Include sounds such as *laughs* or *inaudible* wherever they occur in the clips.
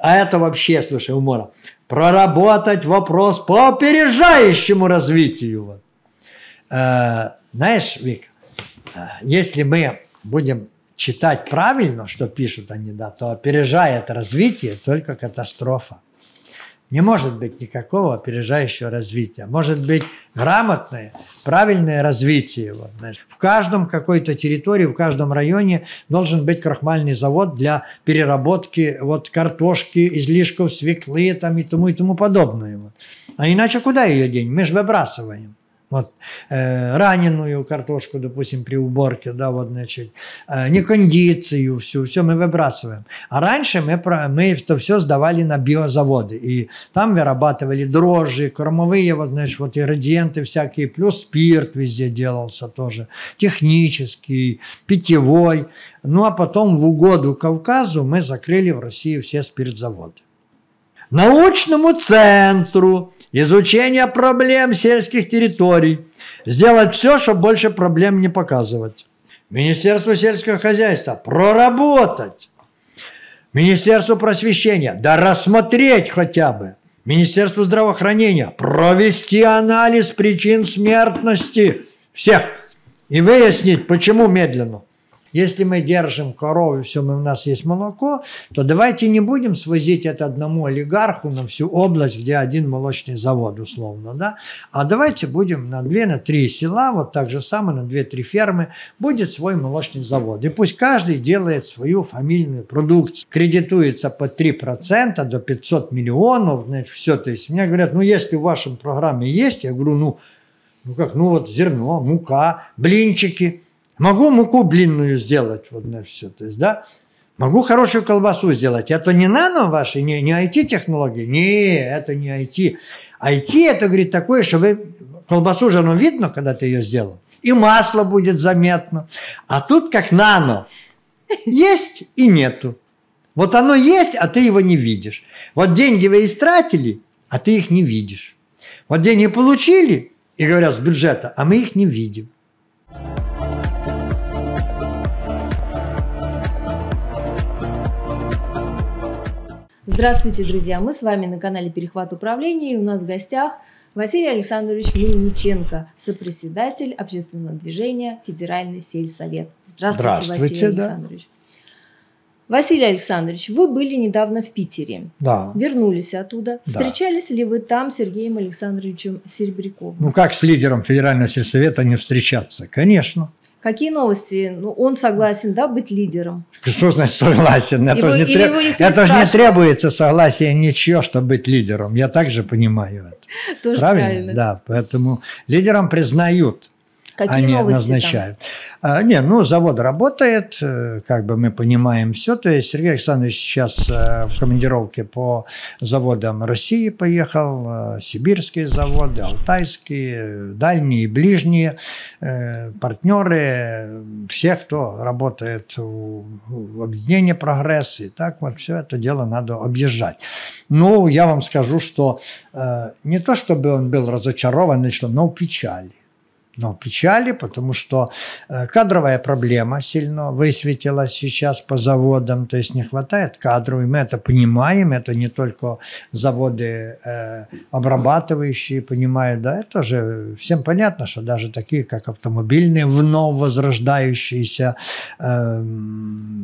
А это вообще, слушай, умора, проработать вопрос по опережающему развитию. Вот. Э, знаешь, Вик, э, если мы будем читать правильно, что пишут они, да, то опережает развитие только катастрофа. Не может быть никакого опережающего развития. Может быть грамотное, правильное развитие его. Значит, в каждом какой-то территории, в каждом районе должен быть крахмальный завод для переработки вот, картошки, излишков свеклы там, и тому и тому подобное. А иначе куда ее день? Мы же выбрасываем. Вот э, раненую картошку, допустим, при уборке, да, вот, значит, э, не кондицию, всю, все мы выбрасываем. А раньше мы, мы это все сдавали на биозаводы, и там вырабатывали дрожжи, кормовые, вот, значит, вот ингредиенты всякие, плюс спирт везде делался тоже, технический, питьевой. Ну, а потом в угоду Кавказу мы закрыли в России все спиртзаводы. Научному центру изучение проблем сельских территорий, сделать все, чтобы больше проблем не показывать. Министерству сельского хозяйства проработать. Министерству просвещения, да рассмотреть хотя бы. Министерству здравоохранения провести анализ причин смертности всех и выяснить, почему медленно. Если мы держим корову, все, у нас есть молоко, то давайте не будем свозить это одному олигарху на всю область, где один молочный завод, условно, да, а давайте будем на две, на три села, вот так же самое, на две-три фермы, будет свой молочный завод. И пусть каждый делает свою фамильную продукцию. Кредитуется по 3% до 500 миллионов, значит, все. То есть мне говорят, ну, если в вашем программе есть, я говорю, ну, ну как, ну вот зерно, мука, блинчики – Могу муку блинную сделать, вот на все. То есть, да, Могу хорошую колбасу сделать. Это не нано ваши, не, не IT-технологии. Не, это не IT. IT это, говорит, такое, что вы колбасу же оно видно, когда ты ее сделал. И масло будет заметно. А тут как нано. Есть и нету. Вот оно есть, а ты его не видишь. Вот деньги вы истратили, а ты их не видишь. Вот деньги получили, и говорят, с бюджета, а мы их не видим. Здравствуйте, друзья! Мы с вами на канале Перехват управления и у нас в гостях Василий Александрович Мельниченко, сопредседатель общественного движения Федеральный сельсовет. Здравствуйте, Здравствуйте Василий да. Александрович. Василий Александрович, вы были недавно в Питере. Да. Вернулись оттуда. Да. Встречались ли вы там с Сергеем Александровичем Серебряковым? Ну как с лидером Федерального сельсовета не встречаться? Конечно. Какие новости? Ну, он согласен, да, быть лидером. Что значит согласен? Это, его, же, не треб... это же не требуется согласие ничего, чтобы быть лидером. Я также понимаю это. Тоже правильно? правильно. Да, поэтому лидером признают Какие они новости назначают. Там? А, не, ну, завод работает, э, как бы мы понимаем все. То есть Сергей Александрович сейчас э, в командировке по заводам России поехал, э, сибирские заводы, алтайские, дальние, ближние, партнеры, все, кто работает в объединении «Прогресс». И так вот все это дело надо объезжать. Ну, я вам скажу, что не то, чтобы он был разочарован, но в печали но печали, потому что э, кадровая проблема сильно высветилась сейчас по заводам, то есть не хватает кадров, и мы это понимаем, это не только заводы э, обрабатывающие понимают, да, это же всем понятно, что даже такие, как автомобильные, вновь возрождающиеся э,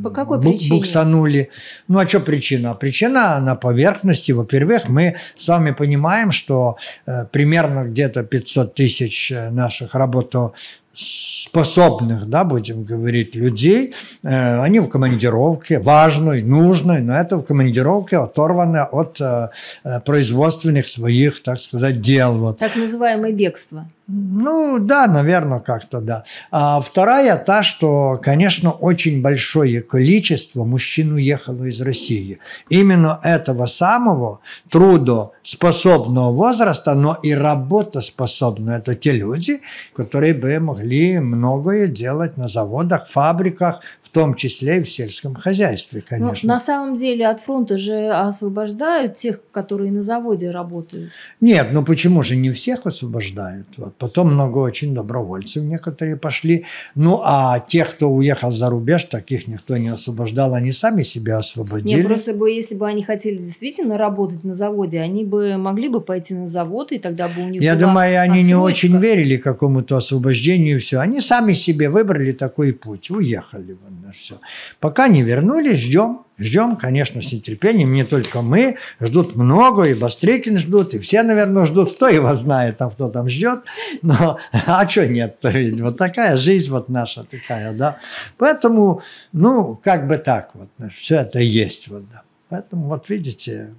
по какой бу- причине? буксанули. Ну, а что причина? Причина на поверхности, во-первых, мы с вами понимаем, что э, примерно где-то 500 тысяч э, наших работников to. способных, да, будем говорить, людей, э, они в командировке, важной, нужной, но это в командировке оторвано от э, э производственных своих, так сказать, дел. Вот. Так называемое бегство. Ну да, наверное, как-то да. А вторая та, что, конечно, очень большое количество мужчин уехало из России. Именно этого самого трудоспособного возраста, но и работоспособного. Это те люди, которые бы могли могли многое делать на заводах, фабриках, в том числе и в сельском хозяйстве, ну, конечно. Но на самом деле от фронта же освобождают тех, которые на заводе работают. Нет, ну почему же не всех освобождают? Вот. Потом много очень добровольцев некоторые пошли. Ну а тех, кто уехал за рубеж, таких никто не освобождал, они сами себя освободили. Нет, просто бы, если бы они хотели действительно работать на заводе, они бы могли бы пойти на завод, и тогда бы у них Я думаю, они освоечка. не очень верили какому-то освобождению и все. Они сами себе выбрали такой путь, уехали. Вон, все. Пока не вернулись, ждем. Ждем, конечно, с нетерпением, не только мы, ждут много, и Бастрыкин ждут, и все, наверное, ждут, кто его знает, там, кто там ждет, но а что нет ведь вот такая жизнь вот наша такая, да. Поэтому, ну, как бы так вот, все это есть, вот, да. Поэтому, вот видите,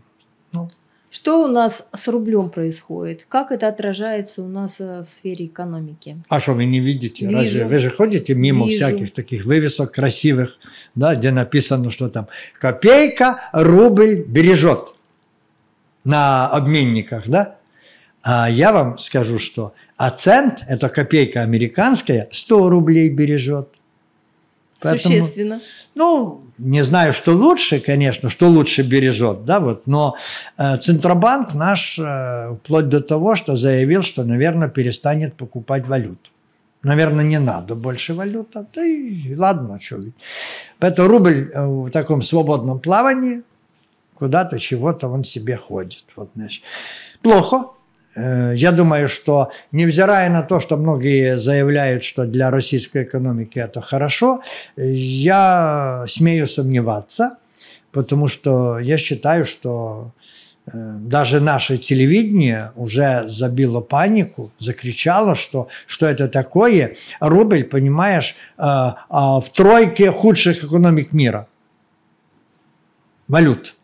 ну, что у нас с рублем происходит? Как это отражается у нас э, в сфере экономики? А что вы не видите? Вижу. Разве вы же ходите мимо Вижу. всяких таких вывесок красивых, да, где написано, что там копейка рубль бережет на обменниках, да? А я вам скажу, что а цент, это копейка американская, 100 рублей бережет. Поэтому, Существенно. Ну, не знаю, что лучше, конечно, что лучше бережет, да, вот, но э, Центробанк наш э, вплоть до того, что заявил, что, наверное, перестанет покупать валюту. Наверное, не надо больше валюты Да и ладно, а что ведь. Поэтому рубль э, в таком свободном плавании, куда-то чего-то он себе ходит. Вот, знаешь Плохо, Э, я думаю, что невзирая на то, что многие заявляют, что для российской экономики это хорошо, я смею сомневаться, потому что я считаю, что э, даже наше телевидение уже забило панику, закричало, что, что это такое. Рубль, понимаешь, э, а в тройке худших экономик мира. Валют.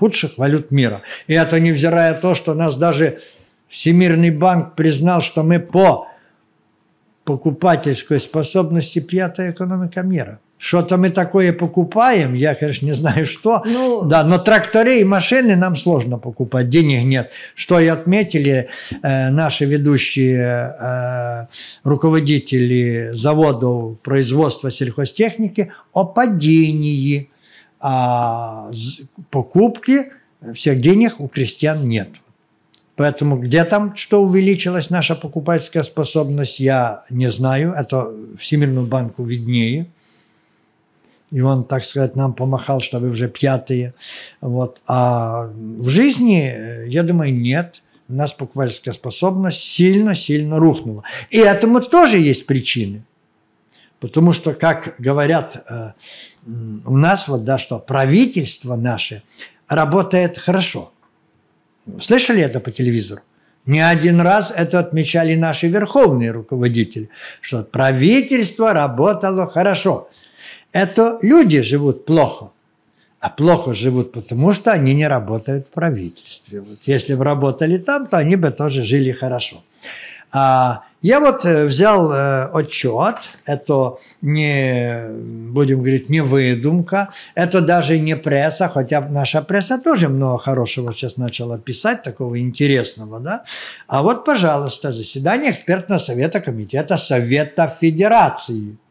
Худших валют мира. И это невзирая на то, что нас даже Всемирный банк признал, что мы по покупательской способности пятая экономика мира. Что-то мы такое покупаем, я, конечно, не знаю что. Ну, да, но тракторы и машины нам сложно покупать, денег нет. Что и отметили э, наши ведущие э, руководители заводов производства сельхозтехники о падении а покупки всех денег у крестьян нет. Поэтому где там, что увеличилась наша покупательская способность, я не знаю. Это Всемирному банку виднее. И он, так сказать, нам помахал, что вы уже пятые. Вот. А в жизни, я думаю, нет. У нас покупательская способность сильно-сильно рухнула. И этому тоже есть причины. Потому что, как говорят э, у нас, вот, да, что правительство наше работает хорошо – Слышали это по телевизору? Не один раз это отмечали наши верховные руководители, что правительство работало хорошо. Это люди живут плохо. А плохо живут, потому что они не работают в правительстве. Вот если бы работали там, то они бы тоже жили хорошо. А, я вот э, взял э, отчет, это не, будем говорить, не выдумка, это даже не пресса, хотя наша пресса тоже много хорошего сейчас начала писать, такого интересного, да. А вот, пожалуйста, заседание экспертного совета комитета Совета Федерации –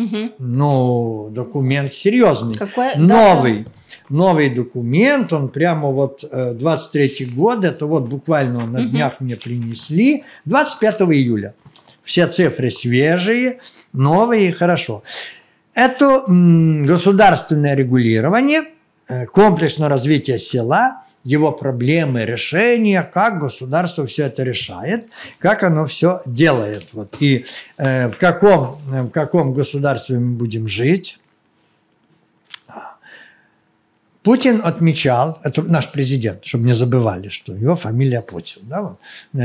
Угу. Ну, документ серьезный, Какое? новый. Да, новый документ, он прямо вот 23 э, год, это вот буквально на днях мне принесли, 25 июля. Все цифры свежие, новые, хорошо. Это государственное регулирование, э, комплексное развитие села, его проблемы, решения, как государство все это решает, как оно все делает, вот, и э, в, каком, э, в каком государстве мы будем жить, Путин отмечал, это наш президент, чтобы не забывали, что его фамилия Путин, да, вот,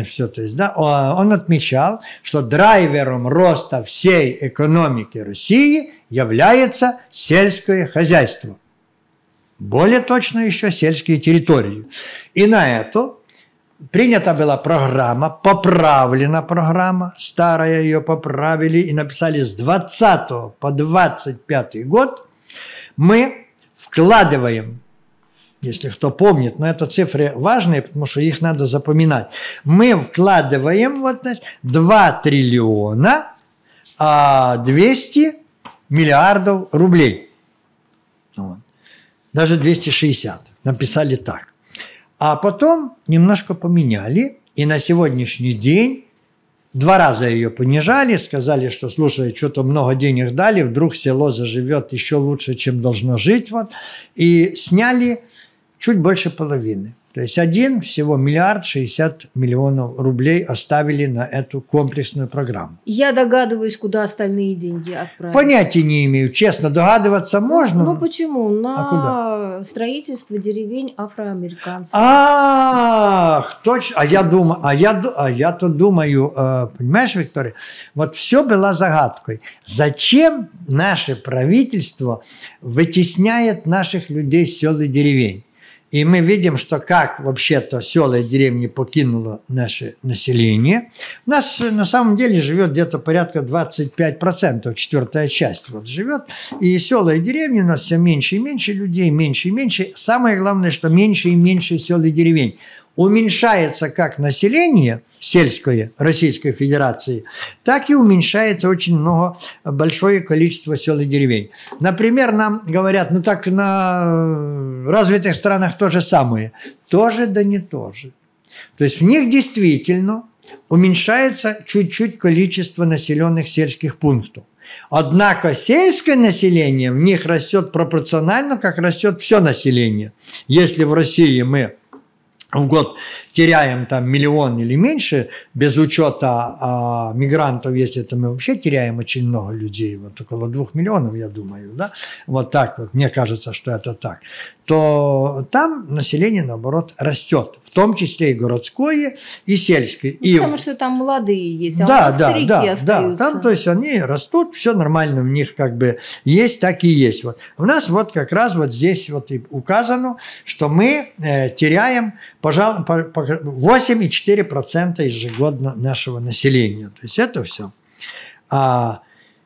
все, то есть, да, он отмечал, что драйвером роста всей экономики России является сельское хозяйство. Более точно еще сельские территории. И на эту принята была программа, поправлена программа, старая ее поправили и написали с 20 по 25 год. Мы вкладываем, если кто помнит, но это цифры важные, потому что их надо запоминать. Мы вкладываем вот, значит, 2 триллиона 200 а, миллиардов рублей. Ну вот. Даже 260. Написали так. А потом немножко поменяли, и на сегодняшний день Два раза ее понижали, сказали, что, слушай, что-то много денег дали, вдруг село заживет еще лучше, чем должно жить. Вот. И сняли чуть больше половины. То есть один всего миллиард шестьдесят миллионов рублей оставили на эту комплексную программу. Я догадываюсь, куда остальные деньги отправить. Понятия не имею, честно, догадываться можно. Ну почему? На а куда? строительство деревень афроамериканцев. Ах, точно. А я думаю, а я, а я то думаю, э, понимаешь, Виктория, вот все было загадкой. Зачем наше правительство вытесняет наших людей с сел и деревень? И мы видим, что как вообще-то села и деревни покинуло наше население. У нас э, на самом деле живет где-то порядка 25%, четвертая часть вот живет. И села и деревни у нас все меньше и меньше людей, меньше и меньше. Самое главное, что меньше и меньше сел и деревень уменьшается как население сельское Российской Федерации, так и уменьшается очень много, большое количество сел и деревень. Например, нам говорят, ну так на э, развитых странах то же самое. Тоже да не тоже. То есть в них действительно уменьшается чуть-чуть количество населенных сельских пунктов. Однако сельское население в них растет пропорционально, как растет все население. Если в России мы I'm goed, теряем там миллион или меньше, без учета а, мигрантов, если это мы вообще теряем очень много людей, вот около двух миллионов, я думаю, да, вот так вот, мне кажется, что это так, то там население, наоборот, растет, в том числе и городское, и сельское. Ну, и... Потому что там молодые есть, а да, да, да, остаются. да, там, то есть они растут, все нормально у них как бы есть, так и есть. Вот. У нас вот как раз вот здесь вот и указано, что мы э, теряем, пожалуй, по, по 8,4% ежегодно нашего населения. То есть это все. А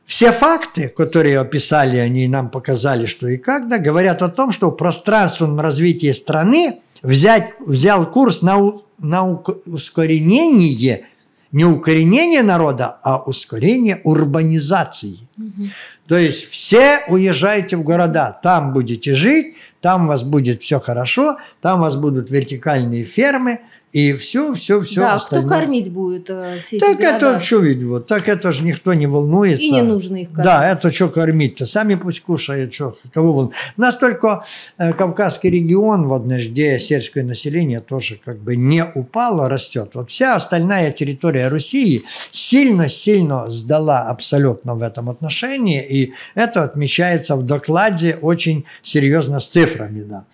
все факты, которые описали они и нам показали, что и как, да, говорят о том, что в пространственном развитии страны взять, взял курс на, на ускорение, не укоренение народа, а ускорение урбанизации. Угу. То есть все уезжаете в города, там будете жить, там у вас будет все хорошо, там у вас будут вертикальные фермы, и все, все, все. Да, остальное. кто кормить будет э, все Так города? это что видно, вот так это же никто не волнуется. И не нужно их кормить. Да, это что кормить-то, сами пусть кушают, что, кого волнует. Настолько э, Кавказский регион, вот, где сельское население тоже как бы не упало, растет. Вот вся остальная территория России сильно-сильно сдала абсолютно в этом отношении, и это отмечается в докладе очень серьезно с цифрами, да.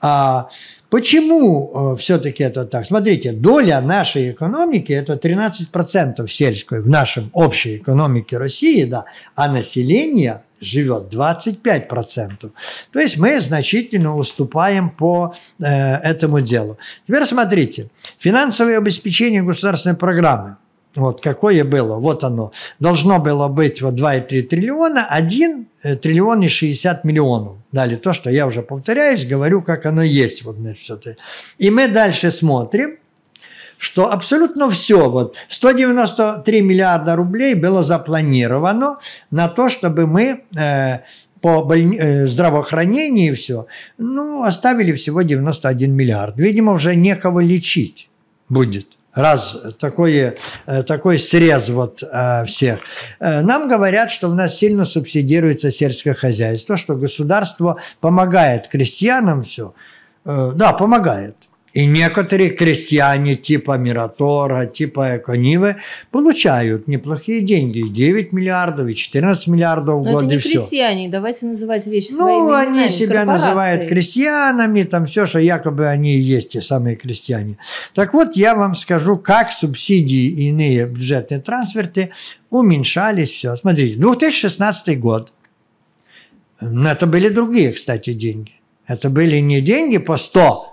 А, Почему э, все-таки это так? Смотрите, доля нашей экономики – это 13% сельской в нашем общей экономике России, да, а население живет 25%. То есть мы значительно уступаем по э, этому делу. Теперь смотрите, финансовое обеспечение государственной программы – вот какое было, вот оно. Должно было быть вот 2,3 триллиона, 1 э, триллион и 60 миллионов. Дали то, что я уже повторяюсь, говорю, как оно есть. Вот, значит, это. И мы дальше смотрим, что абсолютно все, вот 193 миллиарда рублей было запланировано на то, чтобы мы э, по боль... Э, здравоохранению и все, ну, оставили всего 91 миллиард. Видимо, уже некого лечить будет раз такое, э, такой срез вот э, всех. Э, нам говорят, что у нас сильно субсидируется сельское хозяйство, что государство помогает крестьянам все. Да, помогает. И некоторые крестьяне типа Мираторга, типа Эконивы получают неплохие деньги. 9 миллиардов и 14 миллиардов в год. Это не и крестьяне, все. давайте называть вещи ну, своими Ну, они себя называют крестьянами, там все, что якобы они и есть те самые крестьяне. Так вот, я вам скажу, как субсидии и иные бюджетные трансферты уменьшались все. Смотрите, 2016 год. Это были другие, кстати, деньги. Это были не деньги по 100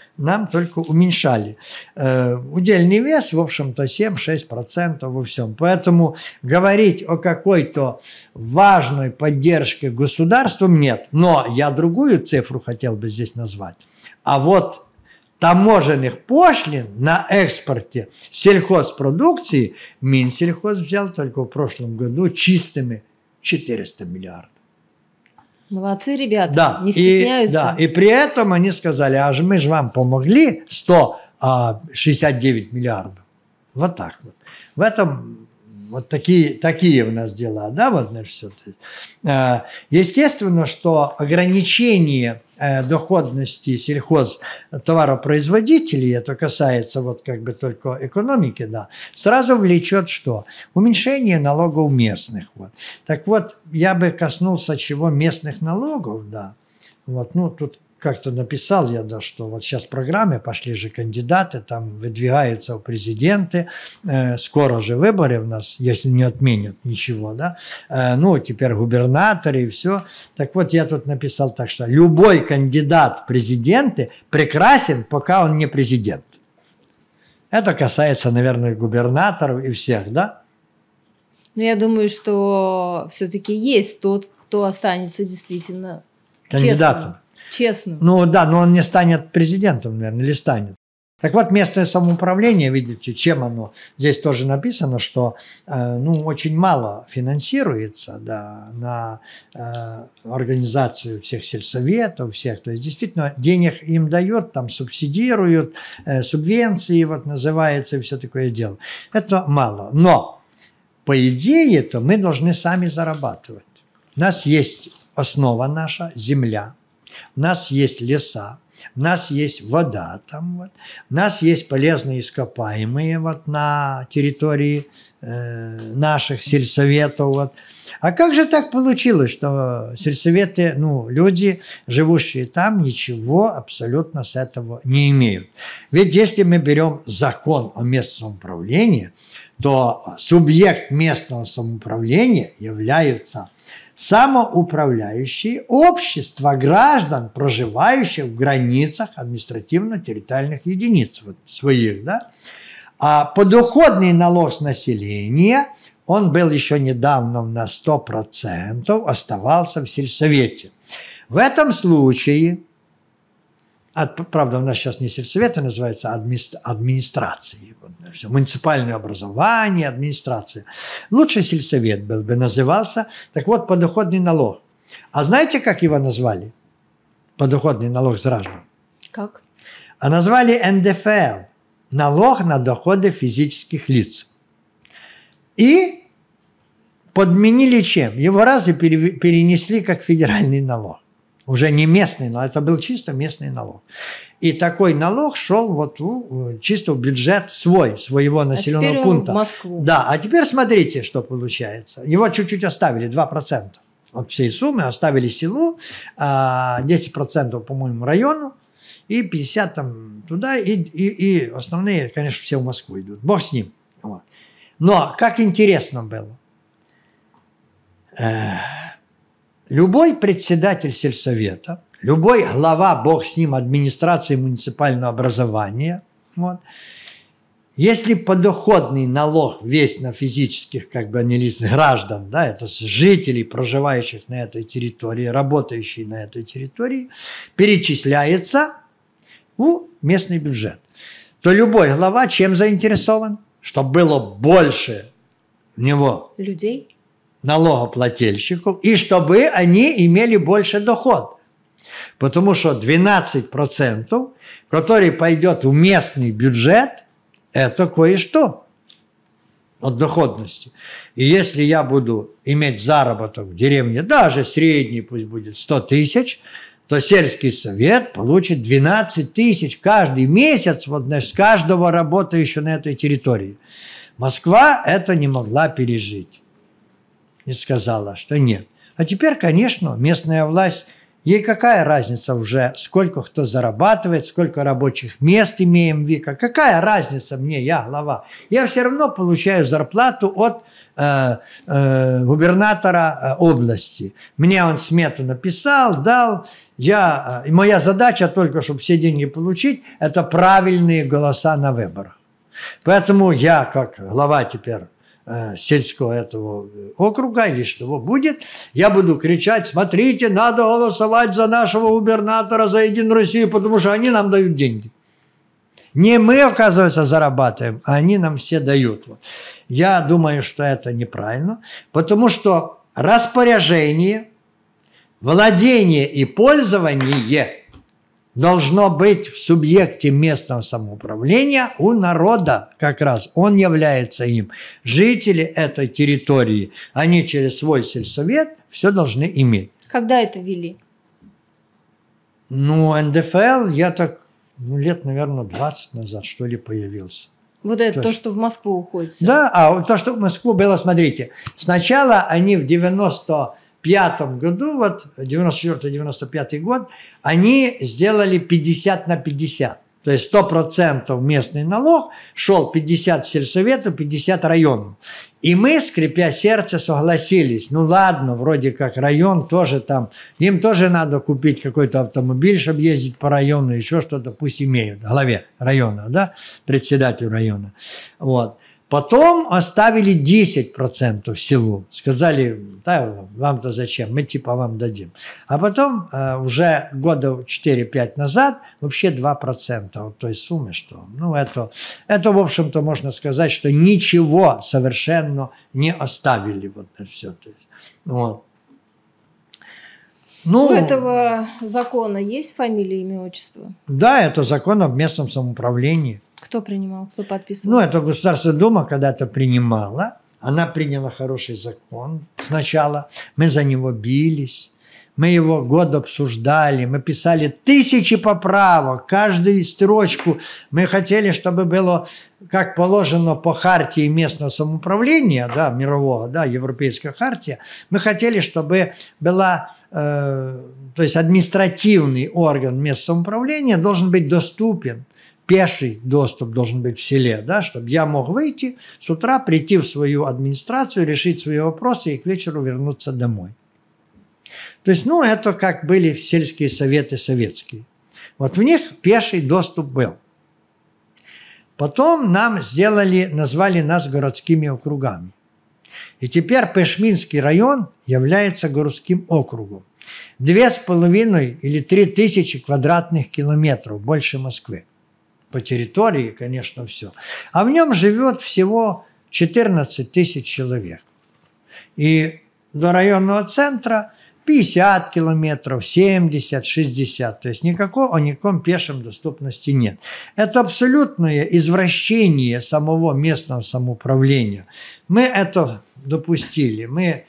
нам только уменьшали. Э, удельный вес, в общем-то, 7-6% во всем. Поэтому говорить о какой-то важной поддержке государством нет. Но я другую цифру хотел бы здесь назвать. А вот таможенных пошлин на экспорте сельхозпродукции Минсельхоз взял только в прошлом году чистыми 400 миллиардов. Молодцы ребята, да, не стесняются. И, да, и при этом они сказали, а мы же вам помогли 169 а, миллиардов. Вот так вот. В этом вот такие, такие у нас дела, да, вот, значит, все. А, естественно, что ограничение Э, доходности сельхозтоваропроизводителей это касается вот как бы только экономики, да, сразу влечет что? Уменьшение налогов местных. Вот. Так вот, я бы коснулся чего местных налогов, да. Вот, ну, тут как-то написал я, да, что вот сейчас программе пошли же кандидаты, там выдвигаются президенты, э, скоро же выборы у нас, если не отменят ничего, да, э, ну, теперь губернаторы и все. Так вот, я тут написал так, что любой кандидат в президенты прекрасен, пока он не президент. Это касается, наверное, губернаторов и всех, да? Ну я думаю, что все-таки есть тот, кто останется действительно кандидатом. Честным Честно. Ну да, но он не станет президентом, наверное, или станет. Так вот, местное самоуправление, видите, чем оно? Здесь тоже написано, что э, ну, очень мало финансируется да, на э, организацию всех сельсоветов, всех. То есть, действительно, денег им дает, там субсидируют, э, субвенции вот называется и все такое дело. Это мало. Но, по идее, то мы должны сами зарабатывать. У нас есть основа наша, земля – у нас есть леса, у нас есть вода там, вот. у нас есть полезные ископаемые вот на территории э, наших сельсоветов. Вот. А как же так получилось, что сельсоветы, ну, люди, живущие там, ничего абсолютно с этого не имеют? Ведь если мы берем закон о местном управлении, то субъект местного самоуправления являются самоуправляющие общества граждан, проживающих в границах административно-территориальных единиц вот, своих. Да? А подоходный налог с населения, он был еще недавно на 100%, оставался в сельсовете. В этом случае – от, правда, у нас сейчас не сельсоветы а называется, а администра- администрации. Все, муниципальное образование, администрация. Лучше сельсовет был бы назывался. Так вот, подоходный налог. А знаете, как его назвали? Подоходный налог с граждан. Как? А назвали НДФЛ. Налог на доходы физических лиц. И подменили чем? Его разы перенесли как федеральный налог уже не местный, но это был чисто местный налог. И такой налог шел вот ну, чисто в бюджет свой, своего а населенного а пункта. В Москву. Да, а теперь смотрите, что получается. Его чуть-чуть оставили, 2%. От всей суммы оставили селу, 10%, а, по-моему, району, и 50 там туда, и, и, и основные, конечно, все в Москву идут. Бог с ним. Вот. Но как интересно было э, Любой председатель сельсовета, любой глава, бог с ним, администрации муниципального образования, вот, если подоходный налог весь на физических, как бы они лиц граждан, да, это жителей, проживающих на этой территории, работающих на этой территории, перечисляется в местный бюджет, то любой глава чем заинтересован? Чтобы было больше у него людей, налогоплательщиков и чтобы они имели больше доход. Потому что 12%, который пойдет в местный бюджет, это кое-что от доходности. И если я буду иметь заработок в деревне, даже средний пусть будет 100 тысяч, то сельский совет получит 12 тысяч каждый месяц вот, значит, каждого работающего на этой территории. Москва это не могла пережить и сказала, что нет. А теперь, конечно, местная власть, ей какая разница уже, сколько кто зарабатывает, сколько рабочих мест имеем, Вика, какая разница мне, я глава. Я все равно получаю зарплату от э, э, губернатора э, области. Мне он смету написал, дал, я, э, и моя задача только, чтобы все деньги получить, это правильные голоса на выборах. Поэтому я, как глава теперь Э, сельского этого э, округа или что будет, я буду кричать, смотрите, надо голосовать за нашего губернатора, за Единую Россию, потому что они нам дают деньги. Не мы, оказывается, зарабатываем, а они нам все дают. Вот. Я думаю, что это неправильно, потому что распоряжение, владение и пользование – должно быть в субъекте местного самоуправления у народа как раз. Он является им. Жители этой территории, они через свой сельсовет все должны иметь. Когда это ввели? Ну, НДФЛ я так ну, лет, наверное, 20 назад, что ли, появился. Вот это то, то что... в Москву уходит. Да, а то, что в Москву было, смотрите. Сначала они в 90 пятом году, вот 94-95 год, они сделали 50 на 50. То есть 100% местный налог шел 50 сельсовету, 50 району. И мы, скрипя сердце, согласились. Ну ладно, вроде как район тоже там, им тоже надо купить какой-то автомобиль, чтобы ездить по району, еще что-то пусть имеют, в голове района, да, председателю района. Вот. Потом оставили 10% всего. Сказали, да, вам-то зачем, мы типа вам дадим. А потом э, уже года 4-5 назад вообще 2% от той суммы, что... Ну, это, это в общем-то, можно сказать, что ничего совершенно не оставили вот на все. Вот. Ну, У этого закона есть фамилия, имя, отчество? Да, это закон о местном самоуправлении – кто принимал, кто подписывал? Ну, это Государственная Дума когда-то принимала. Она приняла хороший закон сначала. Мы за него бились. Мы его год обсуждали, мы писали тысячи поправок, каждую строчку. Мы хотели, чтобы было, как положено по хартии местного самоуправления, да, мирового, да, европейская хартия. Мы хотели, чтобы была, э, то есть административный орган местного самоуправления должен быть доступен пеший доступ должен быть в селе, да, чтобы я мог выйти с утра, прийти в свою администрацию, решить свои вопросы и к вечеру вернуться домой. То есть, ну, это как были сельские советы советские. Вот в них пеший доступ был. Потом нам сделали, назвали нас городскими округами. И теперь Пешминский район является городским округом. Две с половиной или три тысячи квадратных километров больше Москвы по территории, конечно, все. А в нем живет всего 14 тысяч человек. И до районного центра 50 километров, 70, 60. То есть никакого, о никаком пешем доступности нет. Это абсолютное извращение самого местного самоуправления. Мы это допустили. Мы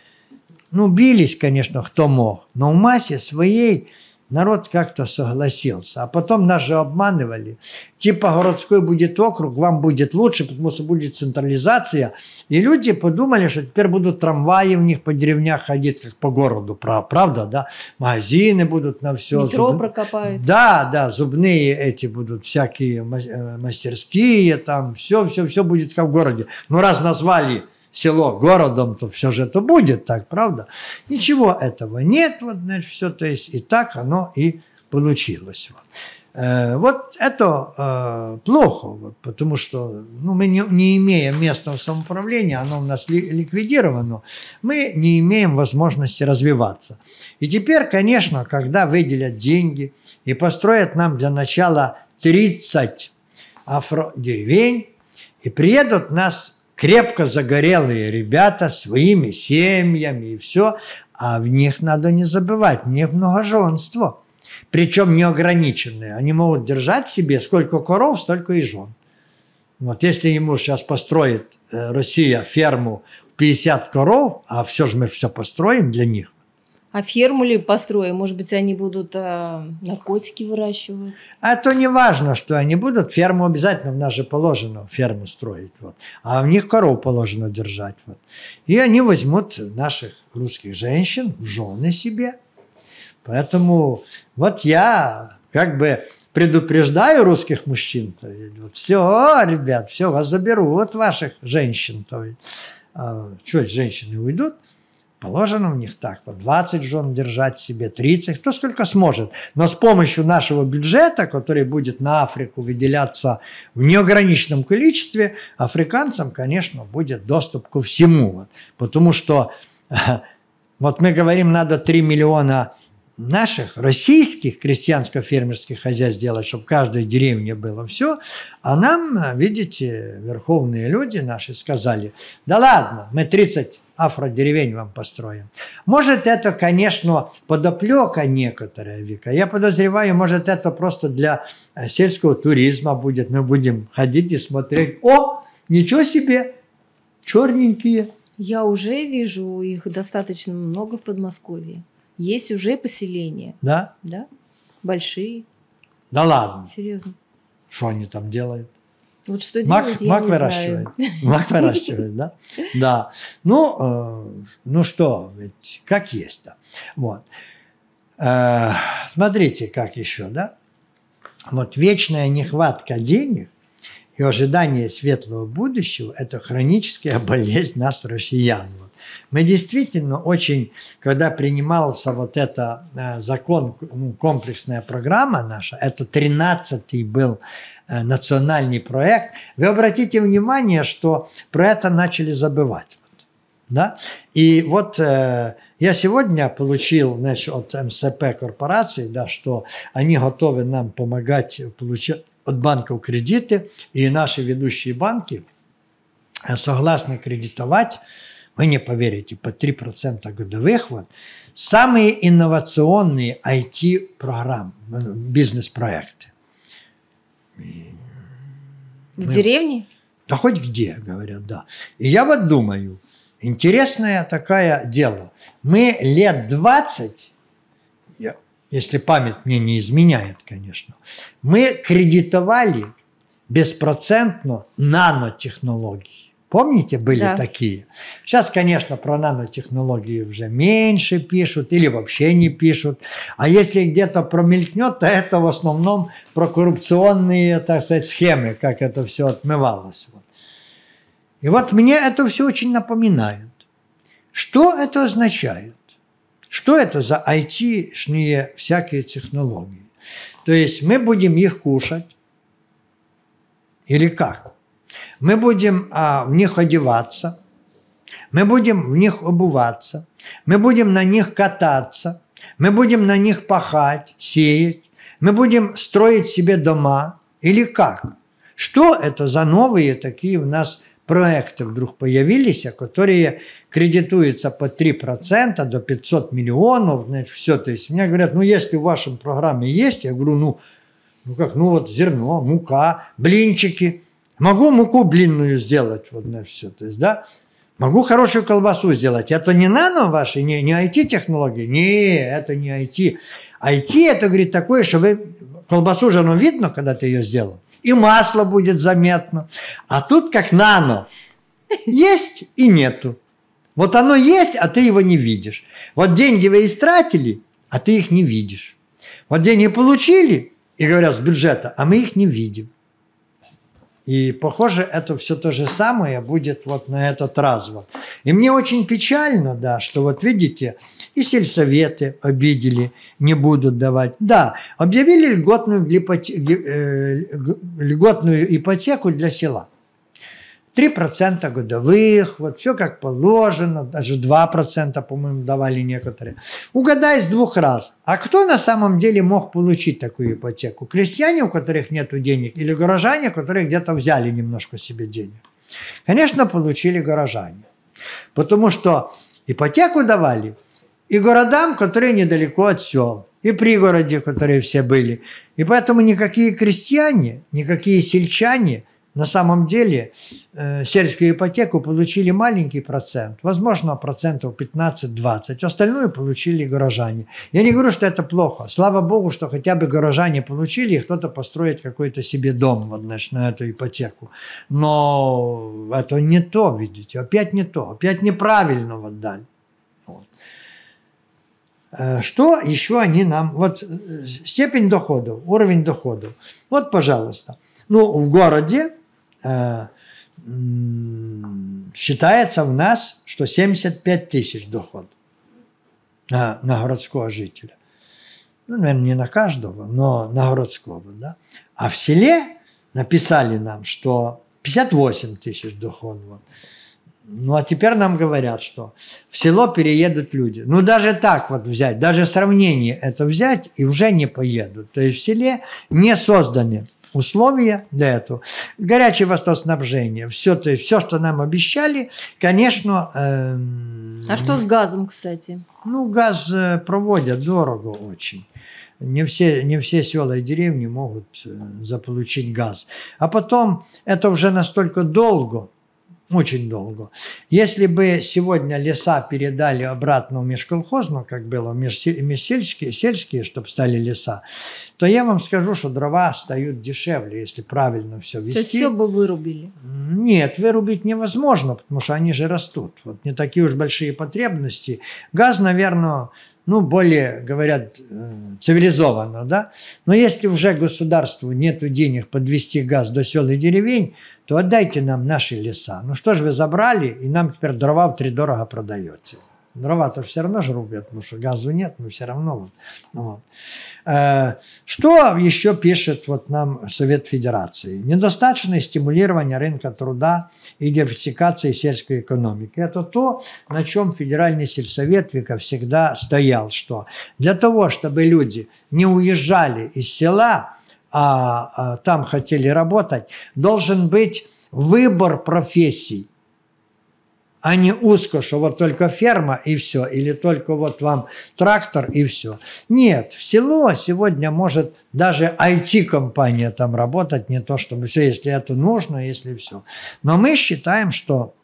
ну, бились, конечно, кто мог, но в массе своей Народ как-то согласился. А потом нас же обманывали. Типа городской будет округ, вам будет лучше, потому что будет централизация. И люди подумали, что теперь будут трамваи в них по деревнях ходить, как по городу. Правда, да? Магазины будут на все. Метро Зуб... прокопают. Да, да, зубные эти будут, всякие э, мастерские, там все, все, все будет как в городе. Ну, раз назвали село городом, то все же это будет так, правда? Ничего этого нет, вот, значит, все, то есть и так оно и получилось. Вот. Э, вот это э, плохо, вот, потому что ну, мы не, не имея местного самоуправления, оно у нас ли, ликвидировано, мы не имеем возможности развиваться. И теперь, конечно, когда выделят деньги и построят нам для начала 30 афро-деревень, и приедут нас крепко загорелые ребята своими семьями и все, а в них надо не забывать, в них многоженство. Причем неограниченные. Они могут держать себе сколько коров, столько и жен. Вот если ему сейчас построит э, Россия ферму 50 коров, а все же мы все построим для них, а ферму ли построим? Может быть, они будут а, наркотики выращивать? А то не важно, что они будут. Ферму обязательно, у нас же положено ферму строить. Вот. А у них коров положено держать. Вот. И они возьмут наших русских женщин в жены себе. Поэтому вот я как бы предупреждаю русских мужчин, то ведь, вот, все, ребят, все, вас заберут ваших женщин, то ведь. А, что, женщины уйдут? Положено у них так, вот 20 жен держать себе, 30, кто сколько сможет. Но с помощью нашего бюджета, который будет на Африку выделяться в неограниченном количестве, африканцам, конечно, будет доступ ко всему. Вот. Потому что *laughs* вот мы говорим, надо 3 миллиона наших российских крестьянско-фермерских хозяйств делать, чтобы в каждой деревне было все. А нам, видите, верховные люди наши сказали, да ладно, мы 30 афродеревень вам построим. Может, это, конечно, подоплека некоторая, Вика. Я подозреваю, может, это просто для э, сельского туризма будет. Мы будем ходить и смотреть. О, ничего себе, черненькие. Я уже вижу их достаточно много в Подмосковье. Есть уже поселения. Да? Да. Большие. Да ладно. Серьезно. Что они там делают? Вот что мак, делать, мак я не выращиваем. Знаю. Мак выращиваем, *laughs* *laughs* да? Да. Ну, э, ну что, ведь как есть-то. Вот. Э, смотрите, как еще, да? Вот вечная нехватка денег и ожидание светлого будущего – это хроническая *laughs* болезнь нас, россиян. Вот. Мы действительно очень, когда принимался вот это э, закон, ну, комплексная программа наша, это 13-й был э, национальный проект, вы обратите внимание, что про это начали забывать. Да? И вот э, я сегодня получил значит, от МСП корпорации, да, что они готовы нам помогать получать от банков кредиты, и наши ведущие банки э, согласны кредитовать вы не поверите, по 3% годовых, вот, самые инновационные IT-программы, бизнес-проекты. В мы, деревне? Да хоть где, говорят, да. И я вот думаю, интересное такое дело. Мы лет 20, если память мне не изменяет, конечно, мы кредитовали беспроцентно нанотехнологии. Помните, были да. такие? Сейчас, конечно, про нанотехнологии уже меньше пишут или вообще не пишут. А если где-то промелькнет, то это в основном про коррупционные, так сказать, схемы, как это все отмывалось. И вот мне это все очень напоминает. Что это означает? Что это за айтишные всякие технологии? То есть мы будем их кушать или как? Мы будем а, в них одеваться, мы будем в них обуваться, мы будем на них кататься, мы будем на них пахать, сеять, мы будем строить себе дома или как? Что это за новые такие у нас проекты вдруг появились, а которые кредитуются по 3% до 500 миллионов, значит, все. То есть мне говорят, ну, если в вашем программе есть, я говорю, ну, ну как, ну вот зерно, мука, блинчики, Могу муку блинную сделать, вот на все. То есть, да, могу хорошую колбасу сделать. Это не нано ваши, не, не IT-технологии. Не, это не IT. IT это, говорит, такое, что вы колбасу же оно видно, когда ты ее сделал. И масло будет заметно. А тут как нано. Есть и нету. Вот оно есть, а ты его не видишь. Вот деньги вы истратили, а ты их не видишь. Вот деньги получили, и говорят, с бюджета, а мы их не видим. И, похоже, это все то же самое будет вот на этот раз. Вот. И мне очень печально, да, что вот видите, и сельсоветы обидели, не будут давать. Да, объявили льготную, э, ипотеку для села. 3% годовых, вот все как положено, даже 2%, по-моему, давали некоторые. Угадай с двух раз. А кто на самом деле мог получить такую ипотеку? Крестьяне, у которых нет денег, или горожане, которые где-то взяли немножко себе денег? Конечно, получили горожане. Потому что ипотеку давали и городам, которые недалеко от сел, и пригороде, которые все были. И поэтому никакие крестьяне, никакие сельчане – на самом деле э, сельскую ипотеку получили маленький процент, возможно, процентов 15-20, остальную получили горожане. Я не говорю, что это плохо. Слава богу, что хотя бы горожане получили, и кто-то построит какой-то себе дом вот, значит, на эту ипотеку. Но это не то, видите, опять не то, опять неправильно вот дали. Вот. Э, что еще они нам... Вот э, степень доходов, уровень доходов. Вот, пожалуйста. Ну, в городе Э, считается в нас, что 75 тысяч доход на, э, на городского жителя. Ну, наверное, не на каждого, но на городского. Да? А в селе написали нам, что 58 тысяч доход. Вот. Ну, а теперь нам говорят, что в село переедут люди. Ну, даже так вот взять, даже сравнение это взять, и уже не поедут. То есть в селе не созданы условия для этого горячего водоснабжения. Все, то есть, все, что нам обещали, конечно... Э, а что с газом, кстати? Ну, газ э, проводят дорого очень. Не все, не все села и деревни могут э, заполучить газ. А потом это уже настолько долго – очень долго. Если бы сегодня леса передали обратно в межколхоз, ну, как было, в межсельские, сельские, чтобы стали леса, то я вам скажу, что дрова стают дешевле, если правильно все вести. То есть все бы вырубили? Нет, вырубить невозможно, потому что они же растут. Вот не такие уж большие потребности. Газ, наверное, ну, более, говорят, э, цивилизованно, да. Но если уже государству нет денег подвести газ до сел и деревень, то отдайте нам наши леса. Ну что ж вы забрали, и нам теперь дрова в три дорого продается. Дрова-то все равно же рубят, потому что газу нет, но все равно. Вот. вот. Э, что еще пишет вот нам Совет Федерации? Недостаточное стимулирование рынка труда и диверсификации сельской экономики. Это то, на чем Федеральный сельсовет века всегда стоял, что для того, чтобы люди не уезжали из села, а, а там хотели работать, должен быть выбор профессий а не узко, что вот только ферма и все, или только вот вам трактор и все. Нет, в село сегодня может даже IT-компания там работать, не то чтобы все, если это нужно, если все. Но мы считаем, что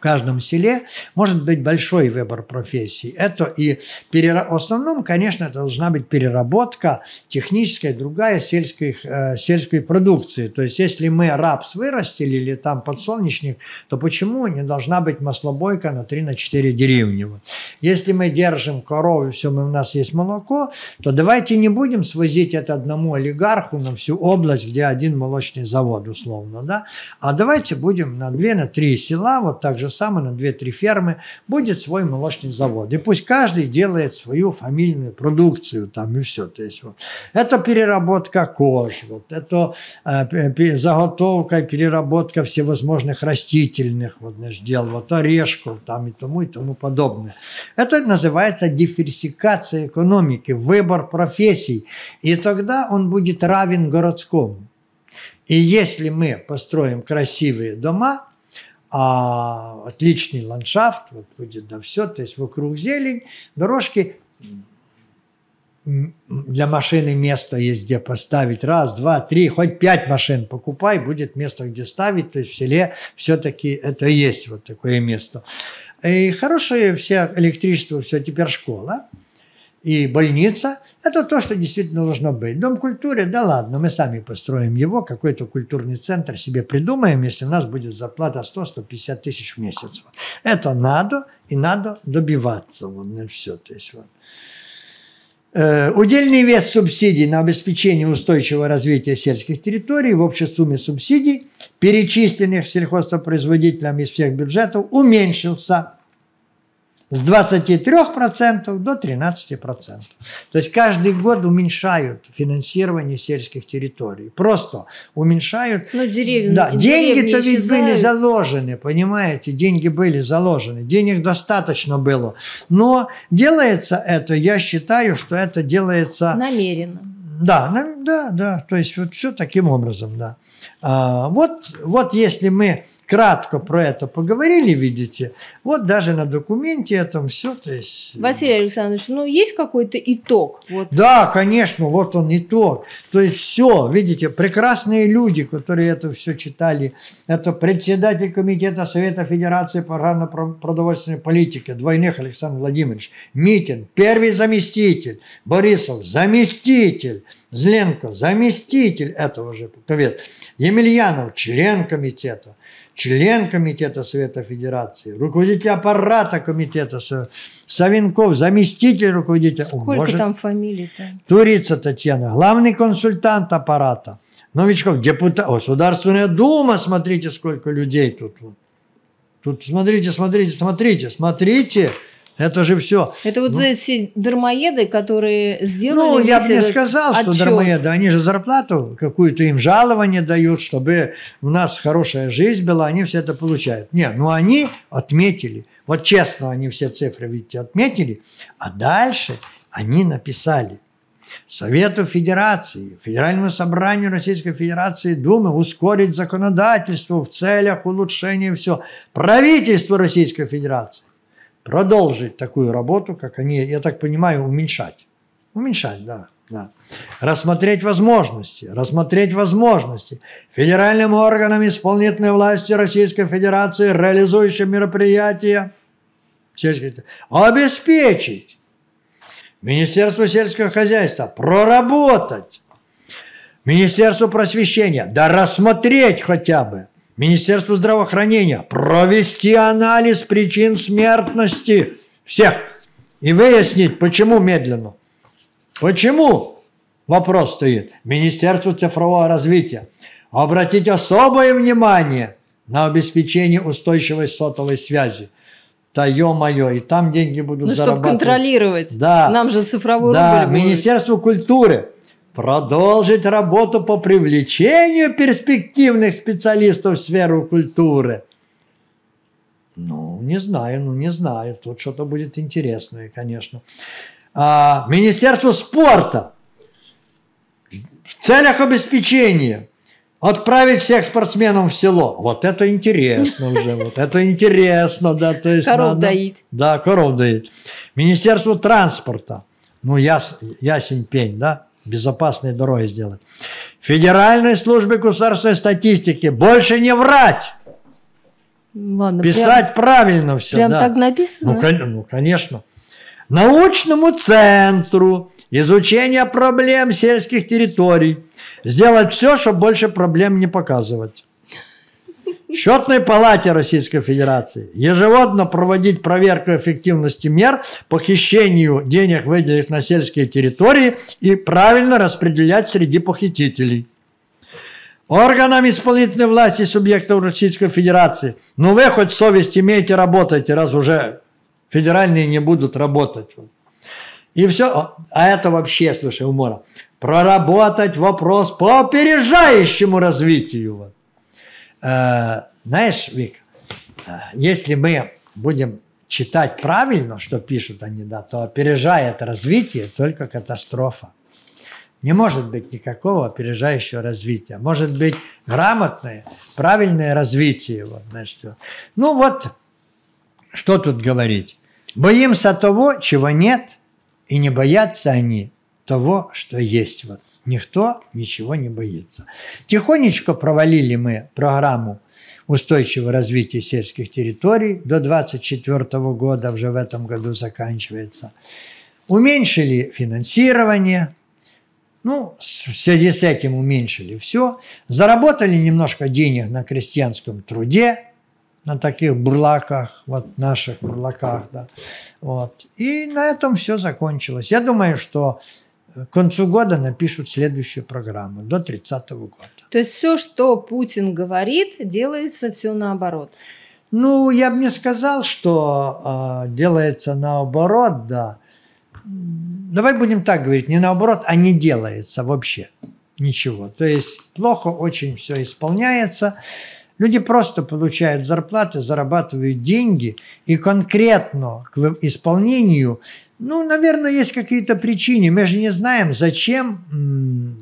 в каждом селе может быть большой выбор профессий. Это и перера... в основном, конечно, это должна быть переработка техническая, другая сельских э, сельской продукции. То есть, если мы рапс вырастили или там подсолнечник, то почему не должна быть маслобойка на 3-4 деревни? Вот. Если мы держим корову, все, мы, у нас есть молоко, то давайте не будем свозить это одному олигарху на всю область, где один молочный завод, условно, да? А давайте будем на 2-3 села, вот так же же самое, на 2-3 фермы, будет свой молочный завод. И пусть каждый делает свою фамильную продукцию там и все. То есть вот. Это переработка кожи вот, это э, заготовка и переработка всевозможных растительных вот, значит, дел, вот, орешков там и тому и тому подобное. Это называется диверсификация экономики, выбор профессий. И тогда он будет равен городскому. И если мы построим красивые дома, а, отличный ландшафт, вот будет да все, то есть вокруг зелень, дорожки, для машины место есть где поставить. Раз, два, три, хоть пять машин покупай, будет место где ставить. То есть в селе все-таки это есть вот такое место. И хорошее все электричество, все теперь школа и больница – это то, что действительно должно быть. Дом культуры – да ладно, мы сами построим его, какой-то культурный центр себе придумаем, если у нас будет зарплата 100-150 тысяч в месяц. Вот. Это надо, и надо добиваться. Вот, ну все, то есть, вот. Э, удельный вес субсидий на обеспечение устойчивого развития сельских территорий в общей сумме субсидий, перечисленных сельхозпроизводителям из всех бюджетов, уменьшился – с 23% до 13%. То есть каждый год уменьшают финансирование сельских территорий. Просто уменьшают. Но деревни, да, деньги-то ведь исчезают. были заложены, понимаете, деньги были заложены, денег достаточно было. Но делается это, я считаю, что это делается... Намеренно. Да, да, да. То есть вот все таким образом, да. А, вот, вот если мы кратко про это поговорили, видите, вот даже на документе этом все. То есть... Э, Василий Александрович, ну есть какой-то итог? Вот. Да, конечно, вот он итог. То есть все, видите, прекрасные люди, которые это все читали. Это председатель комитета Совета Федерации по аграрно-продовольственной политике двойных Александр Владимирович, Митин, первый заместитель, Борисов, заместитель, Зленко, заместитель этого же комитета, Емельянов, член комитета, член комитета Совета Федерации, руководитель руководитель аппарата комитета, Савинков, заместитель руководителя. Сколько может, там фамилий-то? Турица Татьяна, главный консультант аппарата. Новичков, депутат, Государственная Дума, смотрите, сколько людей тут. Тут смотрите, смотрите, смотрите, смотрите. Это же все. Это вот ну, эти дармоеды, которые сделали... Ну, я бы не сказал, отчет. что дармоеды. Они же зарплату какую-то им жалование дают, чтобы у нас хорошая жизнь была, они все это получают. Нет, ну они отметили. Вот честно они все цифры, видите, отметили. А дальше они написали – Совету Федерации, Федеральному собранию Российской Федерации Думы ускорить законодательство в целях улучшения все. Правительству Российской Федерации продолжить такую работу, как они, я так понимаю, уменьшать. Уменьшать, да. да. Рассмотреть возможности, рассмотреть возможности. Федеральным органам исполнительной власти Российской Федерации, реализующим мероприятия, обеспечить Министерству сельского хозяйства проработать, Министерству просвещения, да рассмотреть хотя бы Министерству здравоохранения провести анализ причин смертности всех и выяснить, почему медленно. Почему? Вопрос стоит. Министерству цифрового развития обратить особое внимание на обеспечение устойчивой сотовой связи. Да ё-моё, и там деньги будут ну, зарабатывать. чтобы контролировать. Да. Нам же цифровой да. рубль будет. Министерству культуры продолжить работу по привлечению перспективных специалистов в сферу культуры. Ну, не знаю, ну не знаю. Тут что-то будет интересное, конечно. А, Министерство спорта в целях обеспечения отправить всех спортсменов в село. Вот это интересно уже, вот это интересно, да. То есть коров надо, доить. Да, коров доить. Министерство транспорта. Ну, я ясен пень, да безопасные дороги сделать. Федеральной службе государственной статистики больше не врать. Ладно, Писать прям, правильно все. Прям да. так написано? Ну, ну, конечно. Научному центру изучения проблем сельских территорий. Сделать все, чтобы больше проблем не показывать. Счетной палате Российской Федерации ежегодно проводить проверку эффективности мер по хищению денег, выделенных на сельские территории, и правильно распределять среди похитителей. Органам исполнительной власти субъектов Российской Федерации, ну вы хоть совесть имеете, работайте, раз уже федеральные не будут работать. И все, а это вообще, слушай, умора. Проработать вопрос по опережающему развитию. Вот. Э, знаешь, Вик, э, если мы будем читать правильно, что пишут они, да, то опережает развитие только катастрофа. Не может быть никакого опережающего развития. Может быть грамотное, правильное развитие. Вот, значит. Ну вот, что тут говорить? Боимся того, чего нет, и не боятся они того, что есть. Вот. Никто ничего не боится. Тихонечко провалили мы программу устойчивого развития сельских территорий до 2024 года, уже в этом году заканчивается. Уменьшили финансирование, ну, в связи с этим уменьшили все. Заработали немножко денег на крестьянском труде, на таких бурлаках, вот наших бурлаках, да. Вот. И на этом все закончилось. Я думаю, что к концу года напишут следующую программу до 30 -го года. То есть все, что Путин говорит, делается все наоборот. Ну, я бы не сказал, что э, делается наоборот, да. Давай будем так говорить, не наоборот, а не делается вообще ничего. То есть плохо очень все исполняется. Люди просто получают зарплаты, зарабатывают деньги, и конкретно к исполнению, ну, наверное, есть какие-то причины. Мы же не знаем, зачем...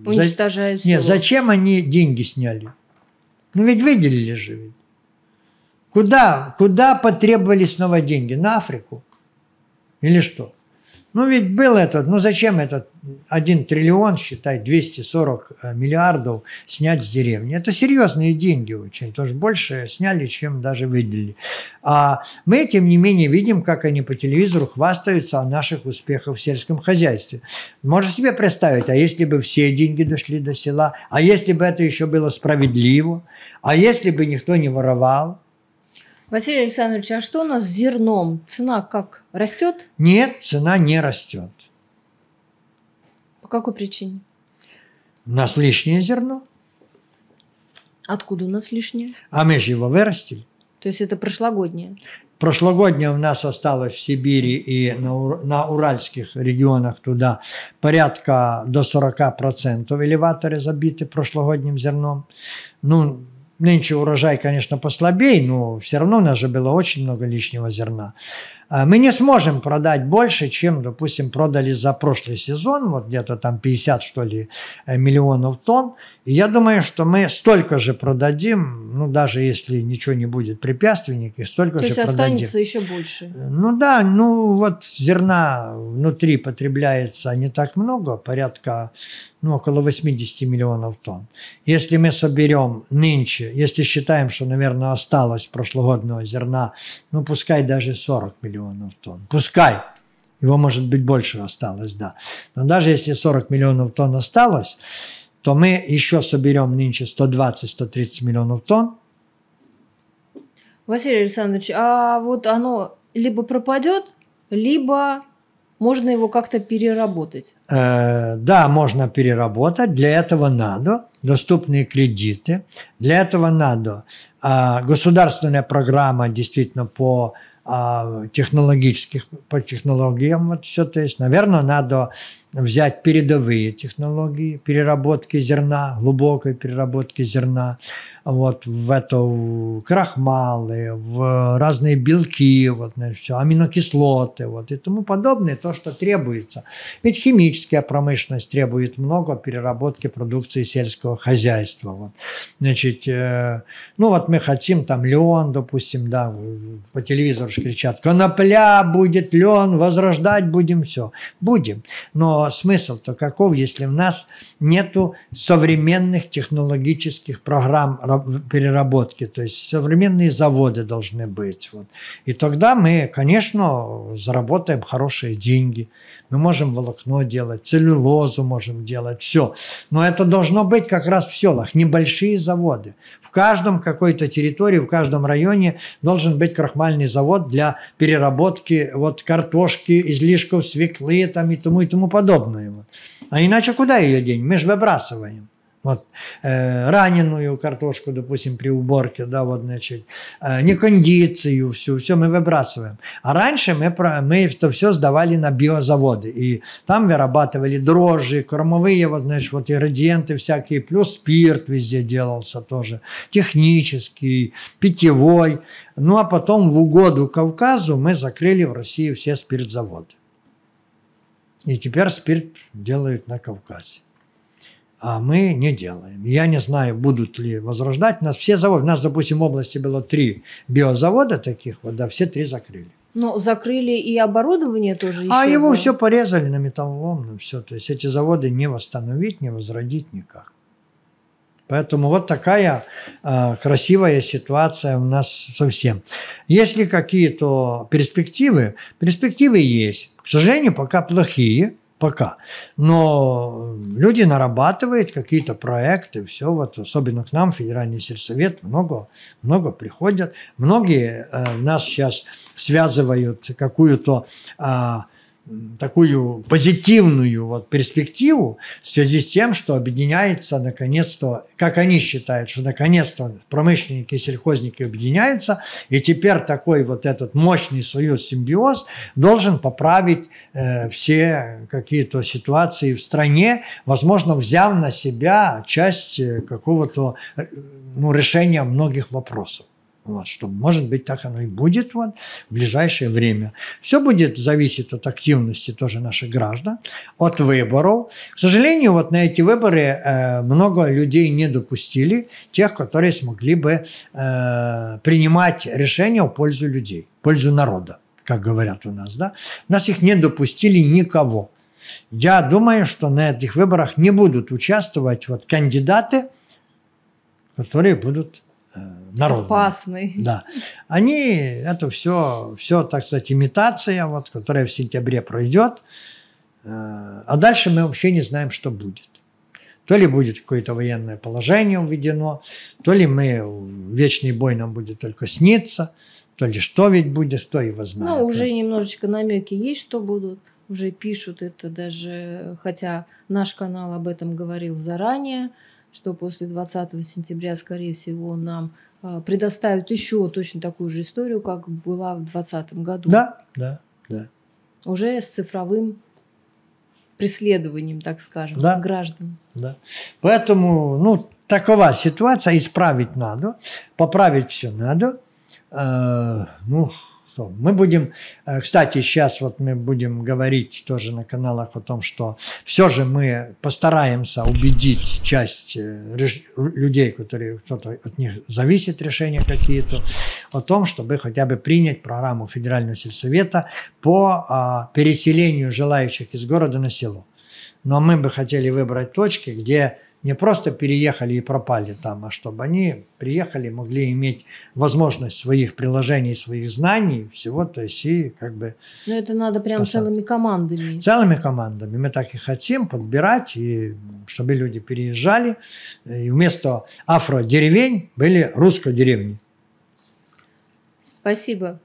Уничтожают за... Нет, зачем они деньги сняли. Ну, ведь выделили же. Куда, куда потребовались снова деньги? На Африку? Или что? Ну ведь был этот, ну зачем этот 1 триллион, считай, 240 э, миллиардов снять с деревни? Это серьезные деньги очень, тоже больше сняли, чем даже выделили. А мы, тем не менее, видим, как они по телевизору хвастаются о наших успехах в сельском хозяйстве. Можно себе представить, а если бы все деньги дошли до села, а если бы это еще было справедливо, а если бы никто не воровал, Василий Александрович, а что у нас с зерном? Цена как? Растет? Нет, цена не растет. По какой причине? У нас лишнее зерно. Откуда у нас лишнее? А мы же его вырастили. То есть это прошлогоднее? Прошлогоднее у нас осталось в Сибири и на, на уральских регионах туда порядка до 40% элеваторы забиты прошлогодним зерном. Ну, Нынче урожай, конечно, послабей, но все равно у нас же было очень много лишнего зерна. А, мы не сможем продать больше, чем, допустим, продали за прошлый сезон, вот где-то там 50, что ли, э, миллионов тонн. И я думаю, что мы столько же продадим, ну, даже если ничего не будет препятствий никаких, столько То же продадим. То есть останется еще больше? Э, ну, да, ну, вот зерна внутри потребляется не так много, порядка, ну, около 80 миллионов тонн. Если мы соберем нынче, если считаем, что, наверное, осталось прошлогодного зерна, ну, пускай даже 40 миллионов, миллионов тонн. Пускай. Его, может быть, больше осталось, да. Но даже если 40 миллионов тонн осталось, то мы еще соберем нынче 120-130 миллионов тонн. Василий Александрович, а вот оно либо пропадет, либо можно его как-то переработать? Э, да, можно переработать. Для этого надо доступные кредиты. Для этого надо э, государственная программа действительно по а, технологических, по технологиям вот что То есть, наверное, надо взять передовые технологии переработки зерна, глубокой переработки зерна, вот в это крахмалы, в разные белки, вот, значит, все, аминокислоты вот, и тому подобное, то, что требуется. Ведь химическая промышленность требует много переработки продукции сельского хозяйства. Вот. Значит, э, ну вот мы хотим там лен, допустим, да, по телевизору кричат, конопля будет, лен, возрождать будем, все. Будем, но смысл-то каков, если у нас нет современных технологических программ переработки? То есть современные заводы должны быть. Вот. И тогда мы, конечно, заработаем хорошие деньги. Мы можем волокно делать, целлюлозу можем делать, все. Но это должно быть как раз в селах, небольшие заводы. В каждом какой-то территории, в каждом районе должен быть крахмальный завод для переработки вот, картошки, излишков свеклы там, и тому и тому подобное подобное. Вот. А иначе куда ее день? Мы же выбрасываем. Вот, э, раненую картошку, допустим, при уборке, да, вот, значит, э, некондицию, всю, все мы выбрасываем. А раньше мы, про, мы это все сдавали на биозаводы, и там вырабатывали дрожжи, кормовые, вот, значит, вот ингредиенты всякие, плюс спирт везде делался тоже, технический, питьевой. Ну, а потом в угоду Кавказу мы закрыли в России все спиртзаводы. И теперь спирт делают на Кавказе. А мы не делаем. Я не знаю, будут ли возрождать. нас все заводы, у нас, допустим, в области было три биозавода таких, вот, да, все три закрыли. Но закрыли и оборудование тоже исчезло. А его все порезали на металлолом, ну все. То есть эти заводы не восстановить, не возродить никак. Поэтому вот такая э, красивая ситуация у нас совсем. Есть ли какие-то перспективы? Перспективы есть. К сожалению, пока плохие, пока. Но люди нарабатывают какие-то проекты, все, вот, особенно к нам, Федеральный сельсовет, много, много приходят. Многие э, нас сейчас связывают какую-то э, такую позитивную вот перспективу в связи с тем, что объединяется наконец-то, как они считают, что наконец-то промышленники и сельхозники объединяются, и теперь такой вот этот мощный союз симбиоз должен поправить э, все какие-то ситуации в стране, возможно, взяв на себя часть э, какого-то э, ну, решения многих вопросов. Вот, что, может быть, так оно и будет вот, в ближайшее время. Все будет зависеть от активности тоже наших граждан, от выборов. К сожалению, вот на эти выборы э, много людей не допустили, тех, которые смогли бы э, принимать решения в пользу людей, в пользу народа, как говорят у нас. Да? У нас их не допустили никого. Я думаю, что на этих выборах не будут участвовать вот кандидаты, которые будут Э, народный. Опасный. Да. Они, это все, все, так сказать, имитация, вот, которая в сентябре пройдет. Э, а дальше мы вообще не знаем, что будет. То ли будет какое-то военное положение введено, то ли мы, вечный бой нам будет только сниться, то ли что ведь будет, то его знает. Ну, уже немножечко намеки есть, что будут. Уже пишут это даже, хотя наш канал об этом говорил заранее что после 20 сентября, скорее всего, нам а, предоставят еще точно такую же историю, как была в 2020 году. Да, да, да. Уже с цифровым преследованием, так скажем, да, граждан. Да. Поэтому, ну, такова ситуация, исправить надо, поправить все надо. Э, ну, что мы будем, э, кстати, сейчас вот мы будем говорить тоже на каналах о том, что все же мы постараемся убедить часть э, людей, которые что-то от них зависит решения какие-то, о том, чтобы хотя бы принять программу Федерального сельсовета по а, переселению желающих из города на село. Но мы бы хотели выбрать точки, где не просто переехали и пропали там, а чтобы они приехали, могли иметь возможность своих приложений, своих знаний, всего, то есть и как бы... Но ну, это надо прям спасать. целыми командами. Целыми командами. Мы так и хотим подбирать, и чтобы люди переезжали. И вместо афро-деревень были русско-деревни. Спасибо.